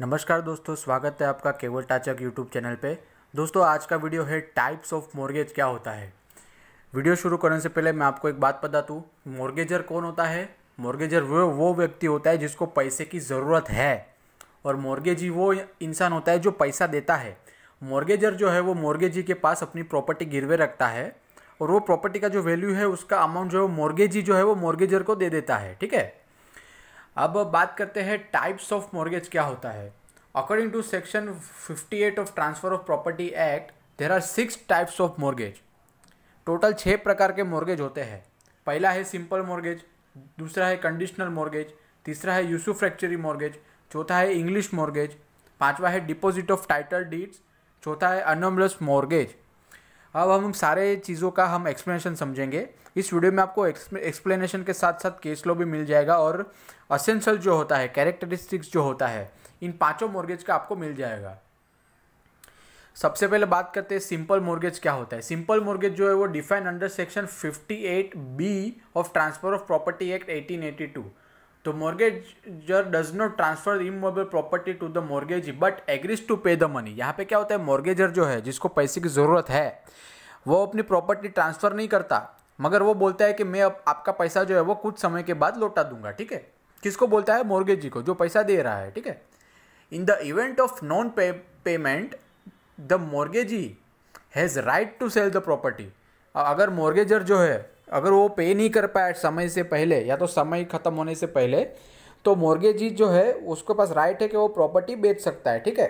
नमस्कार दोस्तों स्वागत है आपका केवल टाचक यूट्यूब चैनल पे दोस्तों आज का वीडियो है टाइप्स ऑफ मॉर्गेज क्या होता है वीडियो शुरू करने से पहले मैं आपको एक बात बता दूँ मॉर्गेजर कौन होता है मॉर्गेजर वो वो व्यक्ति होता है जिसको पैसे की ज़रूरत है और मोर्गेजी वो इंसान होता है जो पैसा देता है मॉर्गेजर जो है वो मोर्गेजी के पास अपनी प्रॉपर्टी गिरवे रखता है और वो प्रॉपर्टी का जो वैल्यू है उसका अमाउंट जो है मोर्गेजी जो है वो मॉर्गेजर को दे देता है ठीक है अब बात करते हैं टाइप्स ऑफ मॉर्गेज क्या होता है according to section 58 of transfer of property act there are six types of mortgage total छः प्रकार के मॉर्गेज होते हैं पहला है सिंपल मॉर्गेज दूसरा है कंडीशनल मॉर्गेज तीसरा है फ्रैक्चरी मॉर्गेज चौथा है इंग्लिश मॉर्गेज पांचवा है डिपॉजिट ऑफ टाइटल डीड्स चौथा है अनोमलस मॉर्गेज अब हम सारे चीज़ों का हम एक्सप्लेनेशन समझेंगे इस वीडियो में आपको एक्सप्लेनेशन के साथ साथ केस लो भी मिल जाएगा और असेंशल जो होता है कैरेक्टरिस्टिक्स जो होता है इन पांचों मॉर्गेज का आपको मिल जाएगा सबसे पहले बात करते हैं सिंपल मॉर्गेज क्या होता है सिंपल मॉर्गेज जो है वो define under section 58 B of transfer of property act 1882 तो mortgagor does not transfer immovable property to the mortgage but agrees to pay the money यहाँ पे क्या होता है मॉर्गेजर जो है जिसको पैसे की ज़रूरत है वो अपनी प्रॉपर्टी ट्रांसफ़र नहीं करता मगर वो बोलता है कि मैं अब आपका पैसा जो है वो कुछ समय के बाद लौटा दूंगा ठीक है किसको बोलता है मोर्गेजी को जो पैसा दे रहा है ठीक है in the event of non pay payment the mortgagee has right to sell the property अगर मोर्गेजर जो है अगर वो पे नहीं कर पाए समय से पहले या तो समय ख़त्म होने से पहले तो मोर्गेजी जो है उसके पास राइट है कि वो प्रॉपर्टी बेच सकता है ठीक है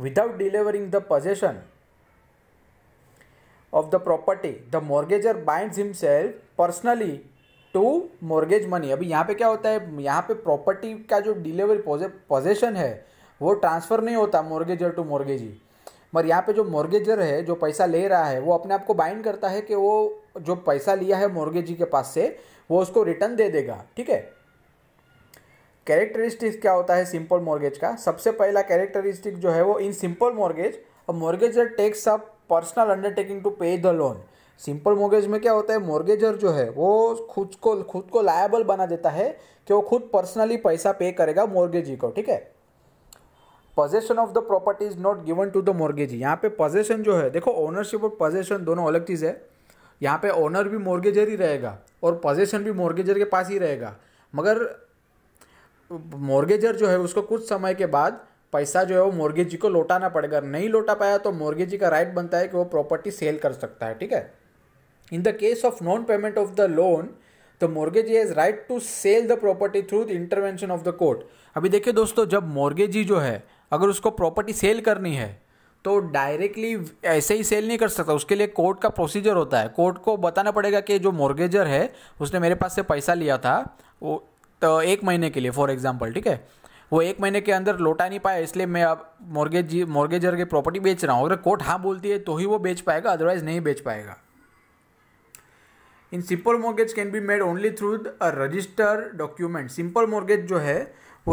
without delivering the possession of the property the mortgagor bind himself personally to mortgage money अभी यहाँ पे क्या होता है यहाँ पे प्रॉपर्टी का जो डिलीवरी पोजेशन है वो ट्रांसफ़र नहीं होता मोर्गेजर टू मोर्गेजी मगर यहाँ पे जो मॉर्गेजर है जो पैसा ले रहा है वो अपने आप को बाइंड करता है कि वो जो पैसा लिया है मॉर्गेजी के पास से वो उसको रिटर्न दे देगा ठीक है कैरेक्टरिस्टिक्स क्या होता है सिंपल मॉर्गेज का सबसे पहला कैरेक्टरिस्टिक जो है वो इन सिंपल मॉर्गेज और mortgagor takes up personal undertaking to pay the loan simple mortgage में क्या होता है मॉर्गेजर जो है वो खुद को खुद को लायबल बना देता है कि वो खुद पर्सनली पैसा पे करेगा मॉर्गेजी को ठीक है possession of the property is not given to the mortgage यहाँ पे पोजेशन जो है देखो ओनरशिप और पोजेशन दोनों अलग चीज़ है यहाँ पे ओनर भी मॉर्गेजर ही रहेगा और पोजेशन भी मॉर्गेजर के पास ही रहेगा मगर मॉर्गेजर जो है उसको कुछ समय के बाद पैसा जो है वो मॉर्गेजी को लौटाना पड़ेगा नहीं लौटा पाया तो मॉर्गेजी का राइट बनता है कि वो प्रॉपर्टी सेल कर सकता है ठीक है in the case of non payment of the loan the mortgagee has right to sell the property through the intervention of the court अभी देखिए दोस्तों जब मॉर्गेजी जो है अगर उसको प्रॉपर्टी सेल करनी है तो डायरेक्टली ऐसे ही सेल नहीं कर सकता उसके लिए कोर्ट का प्रोसीजर होता है कोर्ट को बताना पड़ेगा कि जो मॉर्गेजर है उसने मेरे पास से पैसा लिया था वो तो एक महीने के लिए फॉर एग्जाम्पल ठीक है वो एक महीने के अंदर लौटा नहीं पाया इसलिए मैं अब मॉर्गेज मॉर्गेजर की प्रॉपर्टी बेच रहा हूँ अगर कोर्ट हाँ बोलती है तो ही वो बेच पाएगा अदरवाइज़ नहीं बेच पाएगा in simple mortgage can be made only through a register document simple mortgage जो है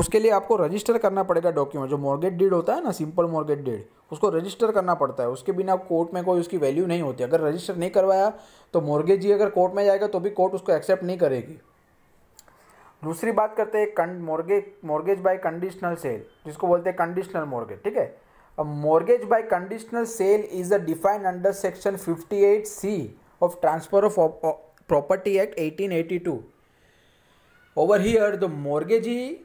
उसके लिए आपको रजिस्टर करना पड़ेगा डॉक्यूमेंट जो मॉर्गेज डीड होता है ना सिंपल मॉर्गेज डीड उसको रजिस्टर करना पड़ता है उसके बिना कोर्ट में कोई उसकी वैल्यू नहीं होती अगर रजिस्टर नहीं करवाया तो मॉर्गेज ही अगर कोर्ट में जाएगा तो भी कोर्ट उसको एक्सेप्ट नहीं करेगी दूसरी बात करते हैं mortgage mortgage by conditional sale जिसको बोलते हैं कंडीशनल मॉर्गेज ठीक है अब mortgage by conditional sale is a defined under section 58 C of transfer of Property Act 1882. Over here, the mortgagee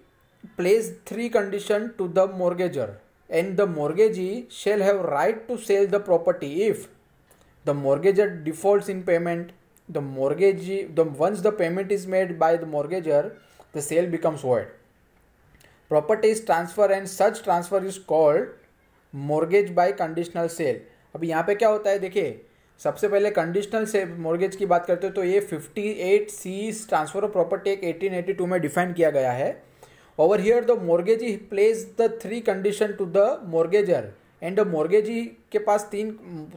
place three conditions to the mortgager and the mortgagee shall have right to sell the property if the mortgager defaults in payment the mortgagee the once the payment is made by the mortgager the sale becomes void property is transfer and such transfer is called mortgage by conditional sale अब यहाँ पे क्या होता है देखिए सबसे पहले conditional से मॉर्गेज की बात करते हो तो ये fifty eight C transfer of property एक एटीन एटी टू में डिफाइन किया गया है over here the he place the three condition to the mortgagor and mortgagee के पास तीन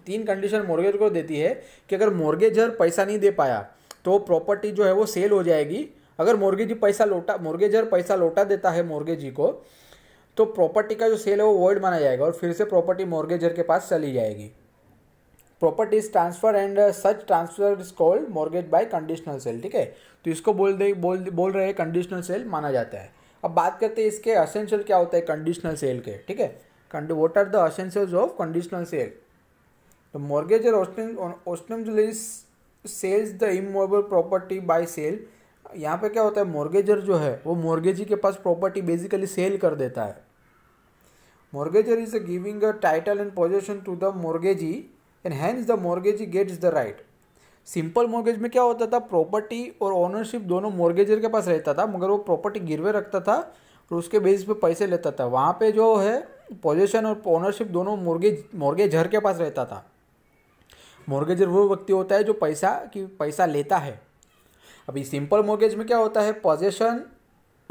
तीन कंडीशन मॉर्गेज को देती है कि अगर मॉर्गेजर पैसा नहीं दे पाया तो प्रॉपर्टी जो है वो सेल हो जाएगी अगर मॉर्गेजी पैसा लौटा मॉर्गेजर पैसा लौटा देता है मॉर्गेजी को तो प्रॉपर्टी का जो सेल है वो वर्ड माना जाएगा और फिर से प्रॉपर्टी मॉर्गेजर के पास चली जाएगी property is transfer and such transfer is called mortgage by conditional sale ठीक है तो इसको बोल दे बोल बोल रहे कंडीशनल सेल माना जाता है अब बात करते हैं इसके असेंशियल क्या होता है कंडीशनल सेल के ठीक है what are the essentials of conditional sale तो मॉर्गेज और ostensibly sells the immovable property by sale यहाँ पे क्या होता है मॉर्गेजर जो है वो मॉर्गेजी के पास प्रॉपर्टी बेसिकली सेल कर देता है mortgagor is giving a title and possession to the mortgagee and hence the mortgage gets the right simple mortgage में क्या होता था प्रॉपर्टी और ओनरशिप दोनों मॉर्गेजर के पास रहता था मगर वो प्रॉपर्टी गिरवे रखता था और उसके बेसिस पे पैसे लेता था वहाँ पे जो है पोजेशन और ओनरशिप दोनों मॉर्गेज मॉर्गेजर के पास रहता था मॉर्गेजर वो व्यक्ति होता है जो पैसा की पैसा लेता है अभी सिंपल मॉर्गेज में क्या होता है पोजेशन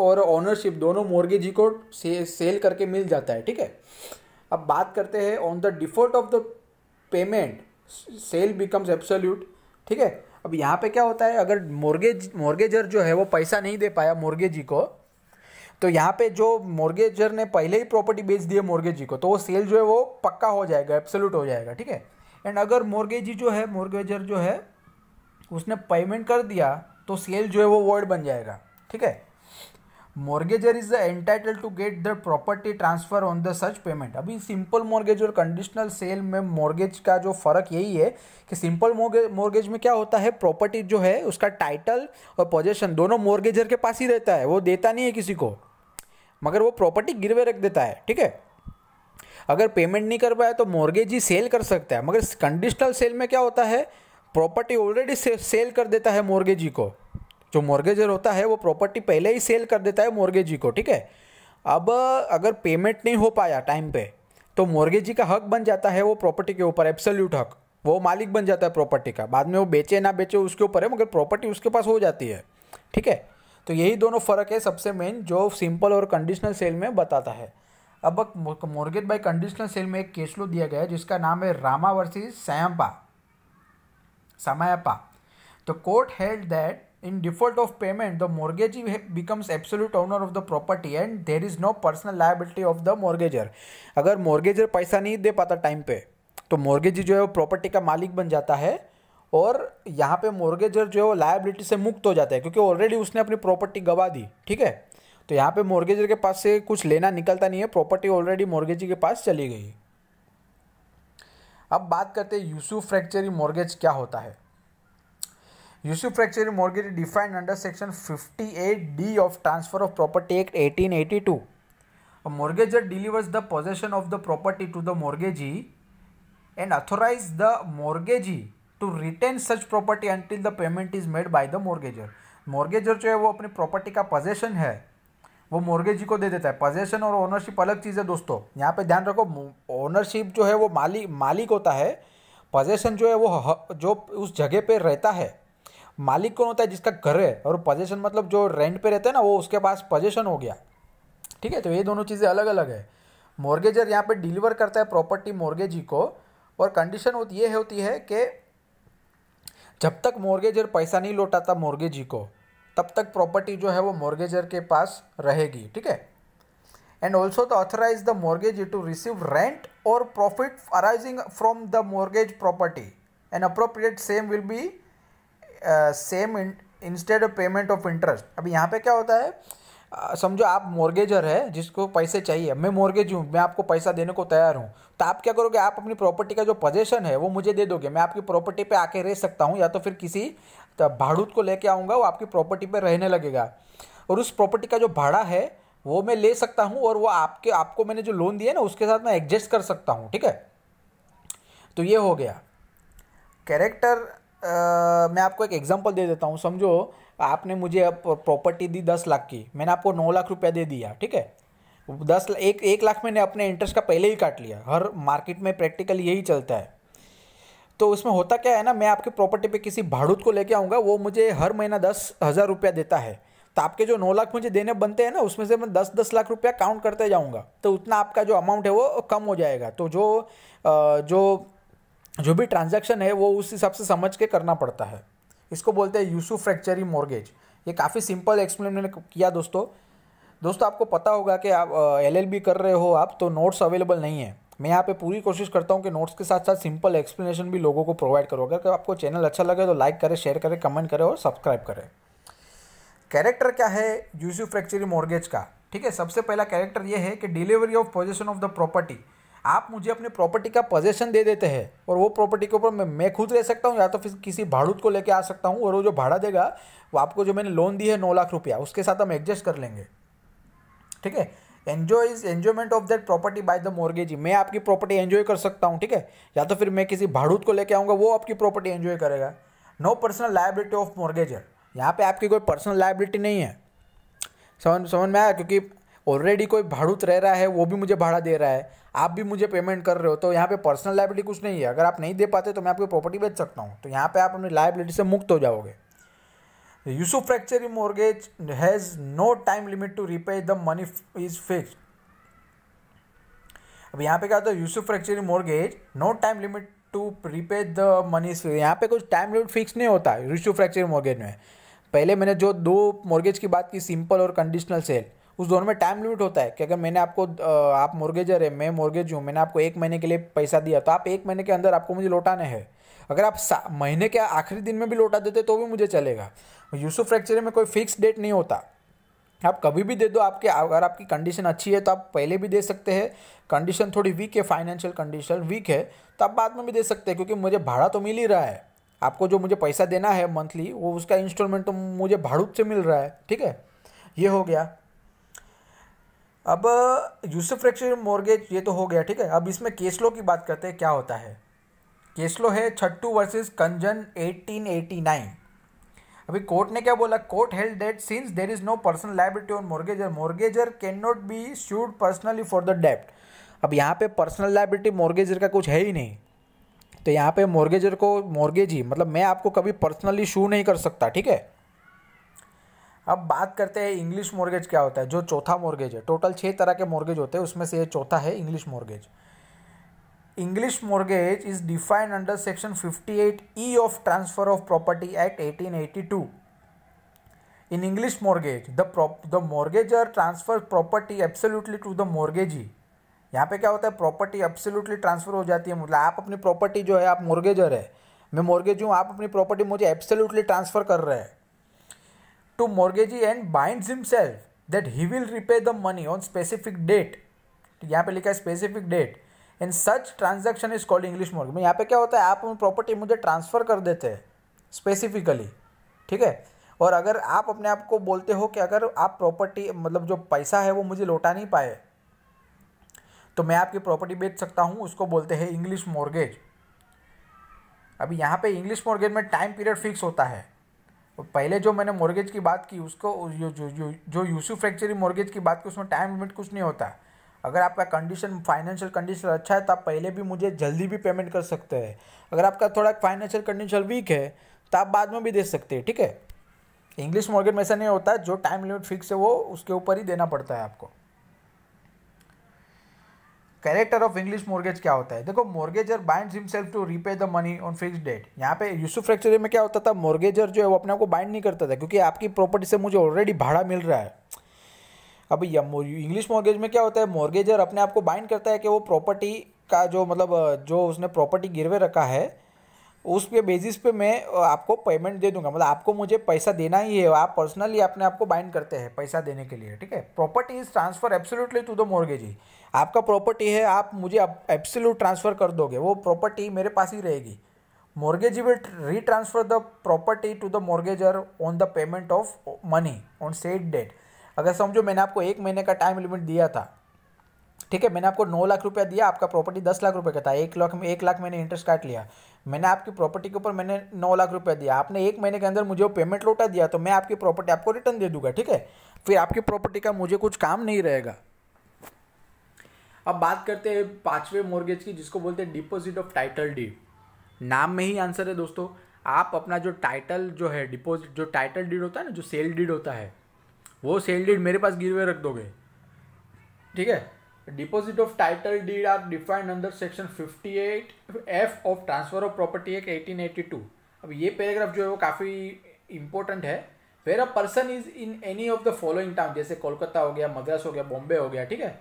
और ओनरशिप दोनों मॉर्गेज को से, सेल करके मिल जाता है ठीक है अब बात करते हैं on the default of the payment sale becomes absolute ठीक है अब यहाँ पे क्या होता है अगर मोर्गेज मोर्गेजर जो है वो पैसा नहीं दे पाया मोर्गेजी को तो यहाँ पे जो मोर्गेजर ने पहले ही प्रॉपर्टी बेच दी है मोर्गेजी को तो वो सेल जो है वो पक्का हो जाएगा एब्सोल्यूट हो जाएगा ठीक है एंड अगर मोर्गेजी जो है मोर्गेजर जो है उसने पेमेंट कर दिया तो सेल जो है वो वर्ड बन जाएगा ठीक है mortgagor is the entitle to get the property transfer on the such payment अभी सिंपल मॉर्गेज और कंडीशनल सेल में मॉर्गेज का जो फर्क यही है कि सिंपल मॉर्गेज में क्या होता है प्रॉपर्टी जो है उसका टाइटल और पोजेशन दोनों मॉर्गेजर के पास ही रहता है वो देता नहीं है किसी को मगर वो प्रॉपर्टी गिरवे रख देता है ठीक है अगर पेमेंट नहीं कर पाया तो मॉर्गेज ही सेल कर सकता है मगर कंडीशनल सेल में क्या होता है प्रॉपर्टी ऑलरेडी सेल कर देता है मॉर्गेजी को जो मॉर्गेजर होता है वो प्रॉपर्टी पहले ही सेल कर देता है मॉर्गेजी को ठीक है अब अगर पेमेंट नहीं हो पाया टाइम पे तो मॉर्गेजी का हक बन जाता है वो प्रॉपर्टी के ऊपर एब्सोल्यूट हक वो मालिक बन जाता है प्रॉपर्टी का बाद में वो बेचे ना बेचे उसके ऊपर है मगर प्रॉपर्टी उसके पास हो जाती है ठीक है तो यही दोनों फ़र्क है सबसे मेन जो सिंपल और कंडीशनल सेल में बताता है अब मॉर्गेज बाई कंडीशनल सेल में एक केस लो दिया गया है जिसका नाम है रामा वर्सेस सयापा समायापा तो court held that in default of payment the mortgagee becomes absolute owner of the property and there is no personal liability of the mortgager अगर mortgager पैसा नहीं दे पाता time पे तो mortgagee जो है वो property का मालिक बन जाता है और यहाँ पे mortgager जो है वो liability से मुक्त हो जाता है क्योंकि ऑलरेडी उसने अपनी प्रॉपर्टी गवा दी ठीक है तो यहाँ पे mortgager के पास से कुछ लेना निकलता नहीं है प्रॉपर्टी ऑलरेडी mortgagee के पास चली गई अब बात करते हैं यूसुफ फ्रैक्चरी मॉर्गेज क्या होता है usufructuary mortgage defined under section fifty eight D of transfer of property act eighteen eighty two mortgagor delivers the possession of the property to the mortgagee and authorize the mortgagee to retain such property until the payment is made by the mortgagor mortgagor जो है वो अपनी property का possession है वो मोर्गेजी को दे देता है पोजेशन और ओनरशिप अलग चीज़ है दोस्तों यहाँ पे ध्यान रखो ओनरशिप जो है वो माली मालिक होता है पोजेशन जो है वो जो उस जगह पर रहता है मालिक कौन होता है जिसका घर है और पोजेशन मतलब जो रेंट पे रहता है ना वो उसके पास पोजेशन हो गया ठीक है तो ये दोनों चीज़ें अलग अलग है मॉर्गेजर यहाँ पे डिलीवर करता है प्रॉपर्टी मॉर्गेजी को और कंडीशन ये होती है कि जब तक मॉर्गेजर पैसा नहीं लौटाता मॉर्गेजी को तब तक प्रॉपर्टी जो है वो मॉर्गेजर के पास रहेगी ठीक है and also the authorize the mortgage to receive rent और profit arising from the mortgage property and appropriate same will be same instead payment of interest अब यहाँ पे क्या होता है समझो आप मॉर्गेजर है जिसको पैसे चाहिए मैं मॉर्गेज हूँ मैं आपको पैसा देने को तैयार हूँ तो आप क्या करोगे आप अपनी प्रॉपर्टी का जो पोजेशन है वो मुझे दे दोगे मैं आपकी प्रॉपर्टी पे आके रह सकता हूँ या तो फिर किसी तो भाड़ूत को लेके आऊँगा वो आपकी प्रॉपर्टी पे रहने लगेगा और उस प्रॉपर्टी का जो भाड़ा है वो मैं ले सकता हूँ और वो आपके आपको मैंने जो लोन दिया ना उसके साथ मैं एडजस्ट कर सकता हूँ ठीक है तो ये हो गया कैरेक्टर मैं आपको एक एग्जांपल दे देता हूँ समझो आपने मुझे प्रॉपर्टी दी दस लाख की मैंने आपको नौ लाख रुपया दे दिया ठीक है दस एक एक लाख मैंने अपने इंटरेस्ट का पहले ही काट लिया हर मार्केट में प्रैक्टिकल यही चलता है तो उसमें होता क्या है ना मैं आपकी प्रॉपर्टी पे किसी भाड़ूत को लेके आऊँगा वो मुझे हर महीना दस हज़ार रुपया देता है तो आपके जो नौ लाख मुझे देने बनते हैं ना उसमें से मैं दस दस लाख रुपया काउंट करते जाऊँगा तो उतना आपका जो अमाउंट है वो कम हो जाएगा तो जो जो जो भी ट्रांजैक्शन है वो उस हिसाब से समझ के करना पड़ता है इसको बोलते हैं यूसू फ्रैक्चरी मॉर्गेज ये काफ़ी सिंपल एक्सप्लेन मैंने किया दोस्तों दोस्तों आपको पता होगा कि आप एलएलबी कर रहे हो आप तो नोट्स अवेलेबल नहीं है मैं यहाँ पे पूरी कोशिश करता हूँ कि नोट्स के साथ साथ सिंपल एक्सप्लेनेशन भी लोगों को प्रोवाइड करो अगर आपको चैनल अच्छा लगे तो लाइक करें शेयर करें कमेंट करें और सब्सक्राइब करें कैरेक्टर क्या है यूसू फ्रैक्चरी मॉर्गेज का ठीक है सबसे पहला कैरेक्टर ये है कि delivery of possession of the property आप मुझे अपनी प्रॉपर्टी का पोजेशन दे देते हैं और वो प्रॉपर्टी के ऊपर मैं मैं खुद रह सकता हूँ या तो फिर किसी भाड़ूत को लेके आ सकता हूँ और वो जो भाड़ा देगा वो आपको जो मैंने लोन दी है नौ लाख रुपया उसके साथ हम एडजस्ट कर लेंगे ठीक है enjoy is enjoyment of that property by the mortgagee मैं आपकी प्रॉपर्टी एन्जॉय कर सकता हूँ ठीक है या तो फिर मैं किसी भाड़ूत को लेकर आऊँगा वो आपकी प्रॉपर्टी एन्जॉय करेगा no personal liability of mortgagor यहाँ पे आपकी कोई पर्सनल लाइबिलिटी नहीं है समझ समझ में आया क्योंकि ऑलरेडी कोई भाड़ूत रह रहा है वो भी मुझे भाड़ा दे रहा है आप भी मुझे पेमेंट कर रहे हो तो यहाँ पे पर्सनल लाइबिलिटी कुछ नहीं है अगर आप नहीं दे पाते तो मैं आपकी प्रॉपर्टी बेच सकता हूँ तो यहाँ पे आप अपनी लाइबिलिटी से मुक्त हो जाओगे usufructuary mortgage has no time limit to repay the money is fix अब यहाँ पे क्या होता है usufructuary mortgage no time limit to repay the money is fix यहाँ पे कुछ टाइम लिमिट फिक्स नहीं होता यूसुफ फ्रैक्चरी मॉर्गेज में पहले मैंने जो दो मॉर्गेज की बात की सिंपल और कंडीशनल सेल उस दोनों में टाइम लिमिट होता है कि अगर मैंने आपको आप मोर्गेजर है मैं मोर्गेज हूँ मैंने आपको एक महीने के लिए पैसा दिया तो आप एक महीने के अंदर आपको मुझे लौटाने हैं अगर आप महीने के आखिरी दिन में भी लौटा देते तो भी मुझे चलेगा यूसुफ फ्रैक्चर में कोई फिक्स डेट नहीं होता आप कभी भी दे दो आपके अगर आपकी कंडीशन अच्छी है तो आप पहले भी दे सकते हैं कंडीशन थोड़ी वीक है फाइनेंशियल कंडीशन वीक है तो आप बाद में भी दे सकते हैं क्योंकि मुझे भाड़ा तो मिल ही रहा है आपको जो मुझे पैसा देना है मंथली वो उसका इंस्टॉलमेंट तो मुझे भाड़ूप से मिल रहा है ठीक है ये हो गया अब यूसुफ फ्रैक्चर मॉर्गेज ये तो हो गया ठीक है अब इसमें केसलो की बात करते हैं क्या होता है केसलो है छट्टू वर्सेस कंजन 1889 अभी कोर्ट ने क्या बोला court held that since there is no personal liability on mortgagor mortgagor can not be sued personally for the डेप्ट अब यहाँ पे पर्सनल लाइबिलिटी मॉर्गेजर का कुछ है ही नहीं तो यहाँ पे मॉर्गेजर को मॉर्गेज ही मतलब मैं आपको कभी पर्सनली शू नहीं कर सकता ठीक है अब बात करते हैं इंग्लिश मॉर्गेज क्या होता है जो चौथा मॉर्गेज है टोटल छः तरह के मॉर्गेज होते हैं उसमें से ये चौथा है English mortgage English mortgage is defined under section 58 E of transfer of property act 1882 in English mortgage the the mortgagor transfer property absolutely to the the ही यहाँ पे क्या होता है प्रॉपर्टी एब्सोल्यूटली ट्रांसफर हो जाती है मतलब आप अपनी प्रॉपर्टी जो है आप मॉर्गेजर है मैं मॉर्गेज हूँ आप अपनी प्रॉपर्टी मुझे एब्सोल्यूटली ट्रांसफर कर रहे हैं to mortgagee and binds himself that he will repay the money on specific date यहाँ पे लिखा है specific date and such transaction is called English mortgage यहाँ पे क्या होता है आप प्रॉपर्टी मुझे ट्रांसफ़र कर देते हैं स्पेसिफिकली ठीक है और अगर आप अपने आप को बोलते हो कि अगर आप प्रॉपर्टी मतलब जो पैसा है वो मुझे लौटा नहीं पाए तो मैं आपकी प्रॉपर्टी बेच सकता हूँ उसको बोलते हैं इंग्लिश मॉर्गेज अभी यहाँ पे इंग्लिश मॉर्गेज में टाइम पीरियड फिक्स होता है पहले जो मैंने मॉर्गेज की बात की उसको जो जो जो यूसुफ फ्रैक्चरी मॉर्गेज की बात की उसमें टाइम लिमिट कुछ नहीं होता अगर आपका कंडीशन फाइनेंशियल कंडीशन अच्छा है तो आप पहले भी मुझे जल्दी भी पेमेंट कर सकते हैं अगर आपका थोड़ा फाइनेंशियल कंडीशन वीक है तो आप बाद में भी दे सकते हैं ठीक है इंग्लिश मॉर्गेज में ऐसा नहीं होता जो टाइम लिमिट फिक्स है वो उसके ऊपर ही देना पड़ता है आपको कैरेक्टर ऑफ इंग्लिश मोर्गेज क्या होता है देखो mortgagor bind himself to repay the money on fix date यहाँ पे यूसुफ फ्रैक्चरी में क्या होता था मोर्गेजर जो है वो अपने आप को बाइंड नहीं करता था क्योंकि आपकी प्रॉपर्टी से मुझे ऑलरेडी भाड़ा मिल रहा है अब इंग्लिश मॉर्गेज में क्या होता है मॉर्गेजर अपने आप को बाइंड करता है कि वो प्रॉपर्टी का जो मतलब जो उसने प्रॉपर्टी गिरवे रखा है उस पे बेसिस पे मैं आपको पेमेंट दे दूंगा मतलब आपको मुझे पैसा देना ही है आप पर्सनली अपने आप को बाइंड करते हैं पैसा देने के लिए ठीक है property is transfer absolutely to the mortgagee आपका प्रॉपर्टी है आप मुझे एब्सोल्यूट ट्रांसफ़र कर दोगे वो प्रॉपर्टी मेरे पास ही रहेगी will re transfer the property to the mortgagor on the payment of money on set date अगर समझो मैंने आपको एक महीने का टाइम लिमिट दिया था ठीक है मैंने आपको नौ लाख रुपया दिया आपका प्रॉपर्टी दस लाख रुपये का था एक लाख में एक लाख मैंने इंटरेस्ट काट लिया मैंने आपकी प्रॉपर्टी के ऊपर मैंने नौ लाख रुपया दिया आपने एक महीने के अंदर मुझे वो पेमेंट लौटा दिया तो मैं आपकी प्रॉपर्टी आपको रिटर्न दे दूंगा ठीक है फिर आपकी प्रॉपर्टी का मुझे कुछ काम नहीं रहेगा अब बात करते हैं पाँचवें मोर्गेज की जिसको बोलते हैं डिपॉजिट ऑफ टाइटल डी नाम में ही आंसर है दोस्तों आप अपना जो टाइटल जो है डिपॉजिट जो टाइटल डीड होता है ना जो सेल डीड होता है वो सेल डीड मेरे पास गिरवे रख दोगे ठीक है deposit of title deed are defined under section 58 F of transfer of property act 1882 अब ये पैराग्राफ जो है वो काफ़ी इंपॉर्टेंट है where a person is in any of the following town जैसे कोलकाता हो गया मद्रास हो गया बॉम्बे हो गया ठीक है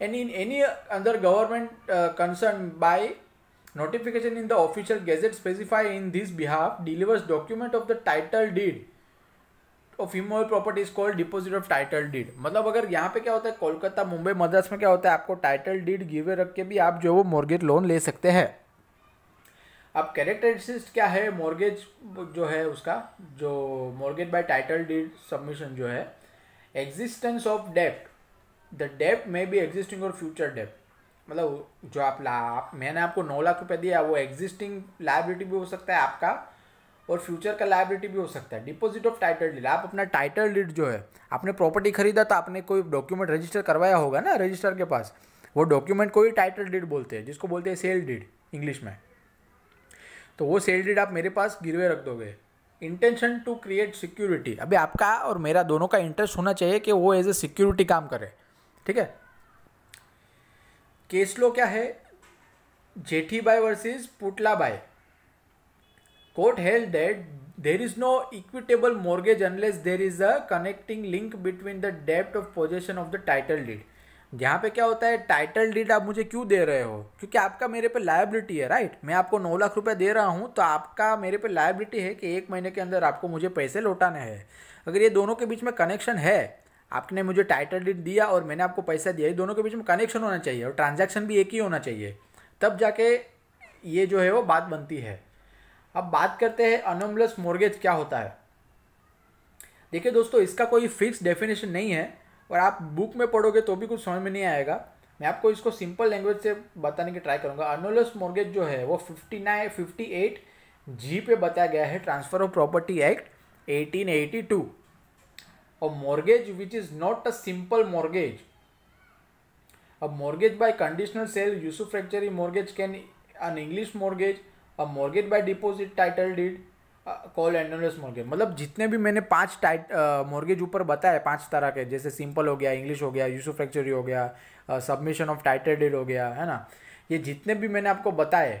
and in any other government uh, concerned by notification in the official gazette specify in this behalf delivers document of the title deed of immovable property is called deposit of title deed मतलब अगर यहाँ पे क्या होता है कोलकाता मुंबई मद्रास में क्या होता है आपको टाइटल डीड गिवे रख के भी आप जो वो मॉर्गेज लोन ले सकते हैं अब कैरेक्टरिस्टिक्स क्या है मॉर्गेज जो है उसका जो mortgage by title deed submission जो है एग्जिस्टेंस ऑफ डेप्ट the debt may be existing और फ्यूचर डेप मतलब जो आप ला मैंने आपको नौ लाख रुपए दिया वो एग्जिस्टिंग लाइबिलिटी भी हो सकता है आपका और फ्यूचर का लाइबिलिटी भी हो सकता है डिपॉजिट ऑफ टाइटल डीड आप अपना टाइटल डीड जो है आपने प्रॉपर्टी खरीदा तो आपने कोई डॉक्यूमेंट रजिस्टर करवाया होगा ना रजिस्टर के पास वो डॉक्यूमेंट को ही टाइटल डीड बोलते हैं जिसको बोलते हैं सेल डीड इंग्लिश में तो वो सेल डीड आप मेरे पास गिरवे रख दोगे इंटेंशन टू क्रिएट सिक्योरिटी अभी आपका और मेरा दोनों का इंटरेस्ट होना चाहिए कि वो एज ए सिक्योरिटी काम करे ठीक है केस लो क्या है Jethi Bai versus Putla Bai court held that there is no equitable mortgage unless there is a connecting link between the डेप्ट of possession of the title deed यहाँ पे क्या होता है टाइटल डीड आप मुझे क्यों दे रहे हो क्योंकि आपका मेरे पे लाइबिलिटी है राइट मैं आपको नौ लाख रुपए दे रहा हूँ तो आपका मेरे पे लाइबिलिटी है कि एक महीने के अंदर आपको मुझे पैसे लौटाने हैं अगर ये दोनों के बीच में कनेक्शन है आपने मुझे टाइटल डीड दिया और मैंने आपको पैसा दिया ये दोनों के बीच में कनेक्शन होना चाहिए और ट्रांजैक्शन भी एक ही होना चाहिए तब जाके ये जो है वो बात बनती है अब बात करते हैं अनोमलस मोर्गेज क्या होता है देखिए दोस्तों इसका कोई फिक्स डेफिनेशन नहीं है और आप बुक में पढ़ोगे तो भी कुछ समझ में नहीं आएगा मैं आपको इसको सिंपल लैंग्वेज से बताने की ट्राई करूँगा अनोलस मोर्गेज जो है वो fifty nine fifty eight G पे बताया गया है transfer of property act eighteen eighty two a mortgage which is not a simple mortgage a mortgage by conditional sale usufructuary mortgage can an english mortgage a mortgage by deposit title deed call एंडोनस mortgage मतलब जितने भी मैंने पांच tight mortgage ऊपर बताया पांच तरह के जैसे सिंपल हो गया इंग्लिश हो गया फ्रैक्चरी हो गया सबमिशन ऑफ टाइटल डीड हो गया है ना ये जितने भी मैंने आपको बताए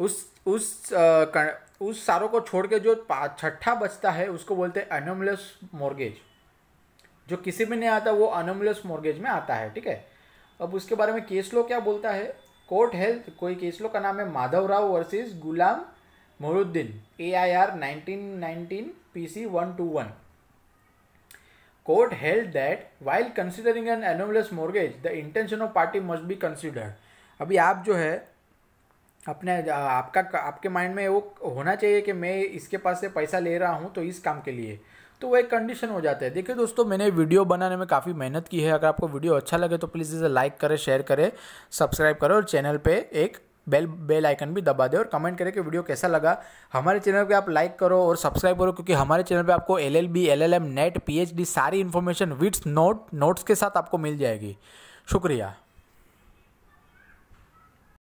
उस उस आ, कर, उस सारों को छोड़ के जो छठा बचता है उसको बोलते हैं अनोमलस मॉर्गेज जो किसी में नहीं आता वो अनोमलस मॉर्गेज में आता है ठीक है अब उसके बारे में केस लो क्या बोलता है कोर्ट हेल्थ कोई केस लो का नाम है Madhav Rao versus Ghulam Mohiuddin A I R nineteen nineteen P C one two one court held that while considering an anomalous mortgage the intention of party must be considered अभी आप जो है अपने आपका आपके माइंड में वो होना चाहिए कि मैं इसके पास से पैसा ले रहा हूँ तो इस काम के लिए तो वो एक कंडीशन हो जाता है देखिए दोस्तों मैंने वीडियो बनाने में काफ़ी मेहनत की है अगर आपको वीडियो अच्छा लगे तो प्लीज़ इसे लाइक करें शेयर करें सब्सक्राइब करें और चैनल पे एक बेल बेल आइकन भी दबा दें और कमेंट करें कि वीडियो कैसा लगा हमारे चैनल पे आप लाइक करो और सब्सक्राइब करो क्योंकि हमारे चैनल पे आपको L L B L L M NET P H D सारी इन्फॉर्मेशन विट्स नोट नोट्स के साथ आपको मिल जाएगी शुक्रिया